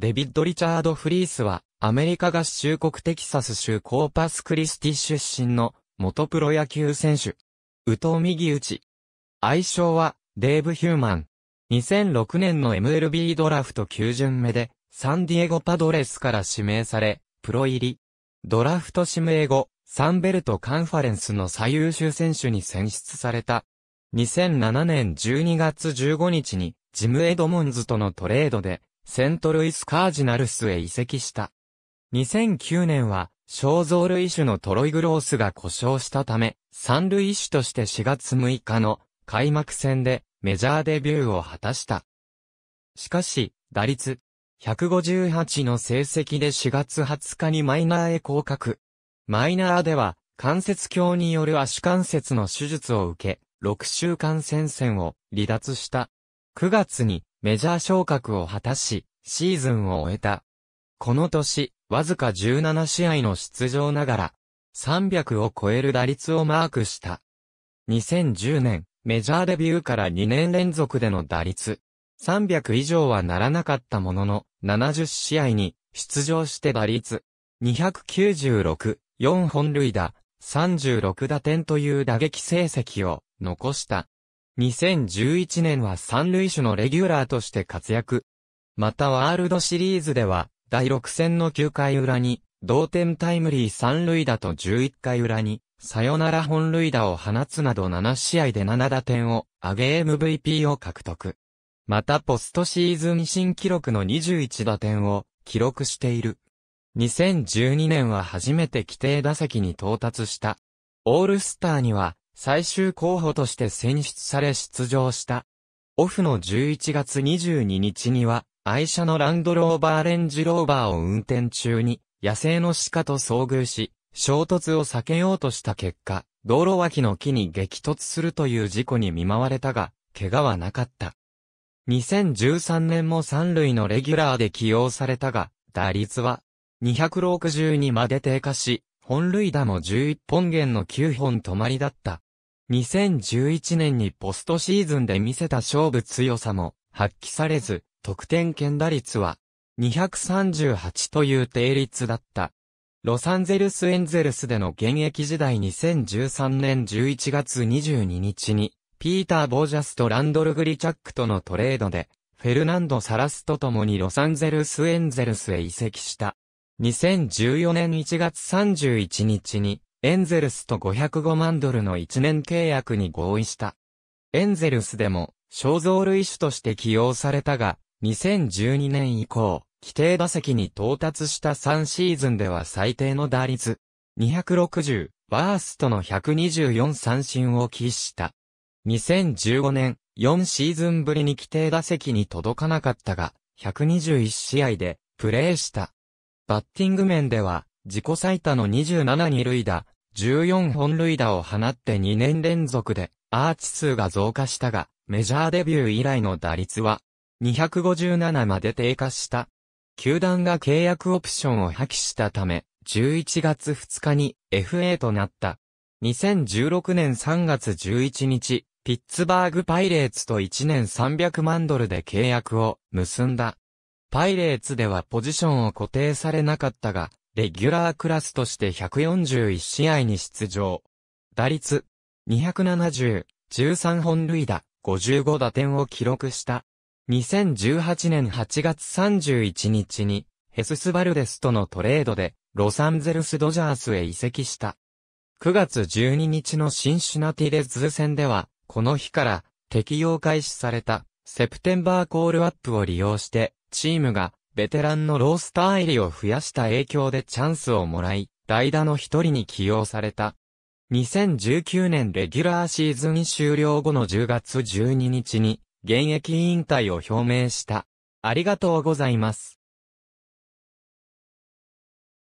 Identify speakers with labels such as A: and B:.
A: デビッド・リチャード・フリースは、アメリカ合衆国テキサス州コーパスクリスティ出身の元プロ野球選手。宇藤右打ち。愛称は、デーブ・ヒューマン。2006年の MLB ドラフト9巡目で、サンディエゴパドレスから指名され、プロ入り。ドラフト指名後、サンベルトカンファレンスの最優秀選手に選出された。2007年12月15日に、ジム・エドモンズとのトレードで、セントルイスカージナルスへ移籍した。2009年は、肖像類種のトロイグロースが故障したため、三類種として4月6日の開幕戦でメジャーデビューを果たした。しかし、打率158の成績で4月20日にマイナーへ降格。マイナーでは、関節鏡による足関節の手術を受け、6週間戦線を離脱した。9月にメジャー昇格を果たし、シーズンを終えた。この年、わずか17試合の出場ながら、300を超える打率をマークした。2010年、メジャーデビューから2年連続での打率、300以上はならなかったものの、70試合に出場して打率、296、4本塁打、36打点という打撃成績を残した。2011年は三塁手のレギュラーとして活躍。またワールドシリーズでは、第6戦の9回裏に、同点タイムリー三塁打と11回裏に、サヨナラ本塁打を放つなど7試合で7打点を上げ MVP を獲得。またポストシーズン新記録の21打点を記録している。2012年は初めて規定打席に到達した。オールスターには最終候補として選出され出場した。オフの11月22日には、愛車のランドローバーレンジローバーを運転中に、野生の鹿と遭遇し、衝突を避けようとした結果、道路脇の木に激突するという事故に見舞われたが、怪我はなかった。2013年も三類のレギュラーで起用されたが、打率は2 6 2にまで低下し、本塁打も11本減の9本止まりだった。2011年にポストシーズンで見せた勝負強さも発揮されず、得点圏打率は238という定率だった。ロサンゼルスエンゼルスでの現役時代2013年11月22日に、ピーター・ボージャスとランドル・グリチャックとのトレードで、フェルナンド・サラスと共にロサンゼルスエンゼルスへ移籍した。2014年1月31日に、エンゼルスと505万ドルの1年契約に合意した。エンゼルスでも、肖像類種として起用されたが、2012年以降、規定打席に到達した3シーズンでは最低の打率、260、ワーストの124三振を喫した。2015年、4シーズンぶりに規定打席に届かなかったが、121試合で、プレーした。バッティング面では、自己最多の27二塁打、14本塁打を放って2年連続で、アーチ数が増加したが、メジャーデビュー以来の打率は、257まで低下した。球団が契約オプションを破棄したため、11月2日に FA となった。2016年3月11日、ピッツバーグパイレーツと1年300万ドルで契約を結んだ。パイレーツではポジションを固定されなかったが、レギュラークラスとして141試合に出場。打率、270、13本塁打、55打点を記録した。2018年8月31日に、ヘススバルデスとのトレードで、ロサンゼルスドジャースへ移籍した。9月12日のシンシュナティレズ戦では、この日から適用開始されたセプテンバーコールアップを利用して、チームがベテランのロースター入りを増やした影響でチャンスをもらい、代打の一人に起用された。2019年レギュラーシーズン終了後の10月12日に、現役引退を表明した。ありがとうございます。